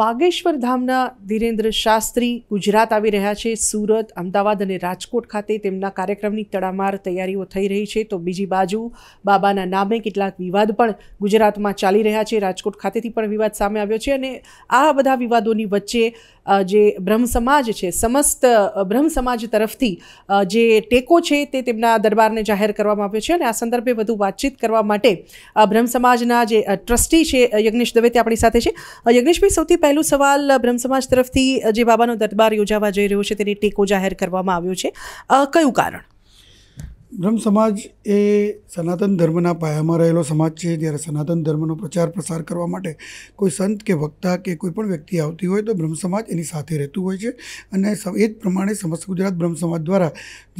બાગેશ્વર ધામના ધીરેન્દ્ર શાસ્ત્રી ગુજરાત આવી રહ્યા છે સુરત અમદાવાદ અને રાજકોટ ખાતે તેમના કાર્યક્રમની તડામાર તૈયારીઓ થઈ રહી છે તો બીજી બાજુ બાબાના નામે કેટલાક વિવાદ પણ ગુજરાતમાં ચાલી રહ્યા છે રાજકોટ ખાતેથી પણ વિવાદ સામે આવ્યો છે અને આ બધા વિવાદોની વચ્ચે જે બ્રહ્મ સમાજ છે સમસ્ત બ્રહ્મ સમાજ તરફથી જે ટેકો છે તે તેમના દરબારને જાહેર કરવામાં આવ્યો છે અને આ સંદર્ભે વધુ વાતચીત કરવા માટે બ્રહ્મ સમાજના જે ટ્રસ્ટી છે યજ્ઞેશ દવે તે આપણી સાથે છે યજ્ઞેશભાઈ સૌથી પહેલું સવાલ બ્રહ્મ સમાજ તરફથી જે બાબાનો દરબાર યોજાવા જઈ રહ્યો છે તેની ટેકો જાહેર કરવામાં આવ્યો છે કયું કારણ બ્રહ્મ સમાજ એ સનાતન ધર્મના પાયામાં રહેલો સમાજ છે જ્યારે સનાતન ધર્મનો પ્રચાર પ્રસાર કરવા માટે કોઈ સંત કે વક્તા કે કોઈ પણ વ્યક્તિ આવતી હોય તો બ્રહ્મ સમાજ એની સાથે રહેતું હોય છે અને એ જ પ્રમાણે સમસ્ત ગુજરાત બ્રહ્મ સમાજ દ્વારા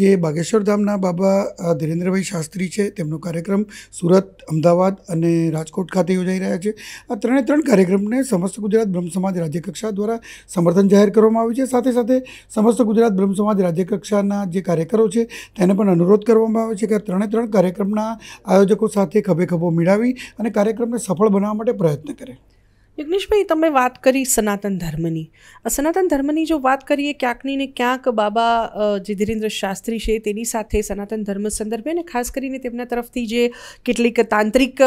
જે બાગેશ્વર ધામના બાબા ધીરેન્દ્રભાઈ શાસ્ત્રી છે તેમનો કાર્યક્રમ સુરત અમદાવાદ અને રાજકોટ ખાતે યોજાઈ રહ્યા છે આ ત્રણે ત્રણ કાર્યક્રમને સમસ્ત ગુજરાત બ્રહ્મ સમાજ રાજ્યકક્ષા દ્વારા સમર્થન જાહેર કરવામાં આવ્યું છે સાથે સાથે સમસ્ત ગુજરાત બ્રહ્મ સમાજ રાજ્યકક્ષાના જે કાર્યકરો છે તેને પણ અનુરોધ કરવા કરવામાં આવે છે કે ત્રણે ત્રણ કાર્યક્રમના આયોજકો સાથે ખભેખભો મેળવી અને કાર્યક્રમને સફળ બનાવવા માટે પ્રયત્ન કરે યજ્ઞેશભાઈ તમે વાત કરી સનાતન ધર્મની સનાતન ધર્મની જો વાત કરીએ ક્યાંકની ને ક્યાંક બાબા જે ધીરેન્દ્ર શાસ્ત્રી છે તેની સાથે સનાતન ધર્મ સંદર્ભે અને ખાસ કરીને તેમના તરફથી જે કેટલીક તાંત્રિક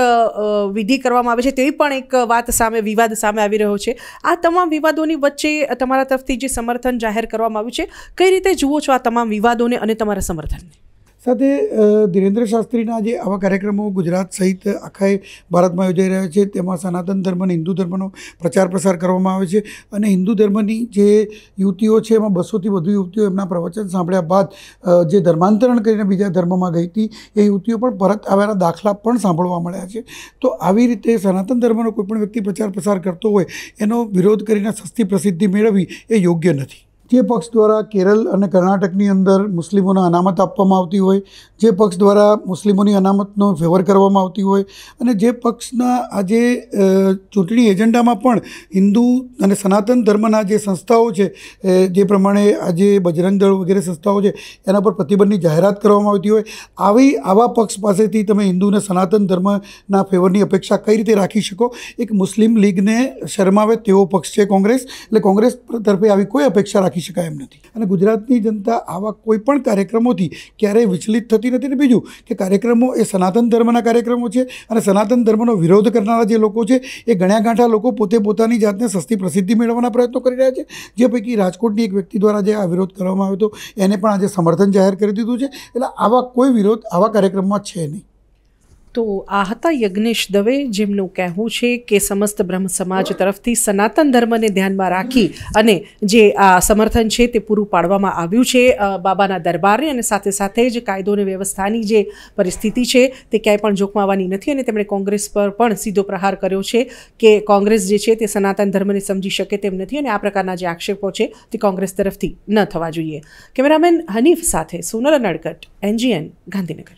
વિધિ કરવામાં આવે છે તેવી પણ એક વાત સામે વિવાદ સામે આવી રહ્યો છે આ તમામ વિવાદોની વચ્ચે તમારા તરફથી જે સમર્થન જાહેર કરવામાં આવ્યું છે કઈ રીતે જુઓ છો આ તમામ વિવાદોને અને તમારા સમર્થનને સાથે ધીરેન્દ્ર શાસ્ત્રીના જે આવા કાર્યક્રમો ગુજરાત સહિત આખા ભારતમાં યોજાઈ રહ્યા છે તેમાં સનાતન ધર્મ અને હિન્દુ ધર્મનો પ્રચાર પ્રસાર કરવામાં આવે છે અને હિન્દુ ધર્મની જે યુવતીઓ છે એમાં બસોથી વધુ યુવતીઓ એમના પ્રવચન સાંભળ્યા બાદ જે ધર્માંતરણ કરીને બીજા ધર્મમાં ગઈ હતી એ યુવતીઓ પણ પરત આવેલા દાખલા પણ સાંભળવા મળ્યા છે તો આવી રીતે સનાતન ધર્મનો કોઈપણ વ્યક્તિ પ્રચાર પ્રસાર કરતો હોય એનો વિરોધ કરીને સસ્તી પ્રસિદ્ધિ મેળવવી એ યોગ્ય નથી જે પક્ષ દ્વારા કેરળ અને કર્ણાટકની અંદર મુસ્લિમોને અનામત આપવામાં આવતી હોય જે પક્ષ દ્વારા મુસ્લિમોની અનામતનો ફેવર કરવામાં આવતી હોય અને જે પક્ષના આજે ચૂંટણી એજન્ડામાં પણ હિન્દુ અને સનાતન ધર્મના જે સંસ્થાઓ છે જે પ્રમાણે આજે બજરંગ દળ વગેરે સંસ્થાઓ છે એના પર પ્રતિબંધની જાહેરાત કરવામાં આવતી હોય આવી આવા પક્ષ પાસેથી તમે હિન્દુ અને સનાતન ધર્મના ફેવરની અપેક્ષા કઈ રીતે રાખી શકો એક મુસ્લિમ લીગને શરમાવે તેવો પક્ષ છે કોંગ્રેસ એટલે કોંગ્રેસ તરફે આવી કોઈ અપેક્ષા રાખી શિકાયમ ન હતી અને ગુજરાતની જનતા આવા કોઈ પણ કાર્યક્રમોથી ક્યારે વિचलित થતી ન હતી ને બીજું કે કાર્યક્રમો એ સનાતન ધર્મના કાર્યક્રમો છે અને સનાતન ધર્મને વિરોધ કરનારા જે લોકો છે એ ગણ્યાગાંઠ્યા લોકો પોતે પોતાની જાતને સસ્તી પ્રસિદ્ધિ મેળવવાનો પ્રયત્ન કરી રહ્યા છે જે કોઈક રાજકોટની એક વ્યક્તિ દ્વારા જે આ વિરોધ કરવામાં આવ્યો તો એને પણ આજે સમર્થન જાહેર કરી દીધું છે એટલે આવા કોઈ વિરોધ આવા કાર્યક્રમમાં છે નહીં તો આ હતા યજ્ઞેશ દવે જેમનું કહેવું છે કે સમસ્ત બ્રહ્મ સમાજ તરફથી સનાતન ધર્મને ધ્યાનમાં રાખી અને જે આ સમર્થન છે તે પૂરું પાડવામાં આવ્યું છે બાબાના દરબારને અને સાથે સાથે જ કાયદો અને વ્યવસ્થાની જે પરિસ્થિતિ છે તે ક્યાંય પણ જોખમાવાની નથી અને તેમણે કોંગ્રેસ પર પણ સીધો પ્રહાર કર્યો છે કે કોંગ્રેસ જે છે તે સનાતન ધર્મને સમજી શકે તેમ નથી અને આ પ્રકારના જે આક્ષેપો છે તે કોંગ્રેસ તરફથી ન થવા જોઈએ કેમેરામેન હનીફ સાથે સોનલ નડકટ એનજીએન ગાંધીનગર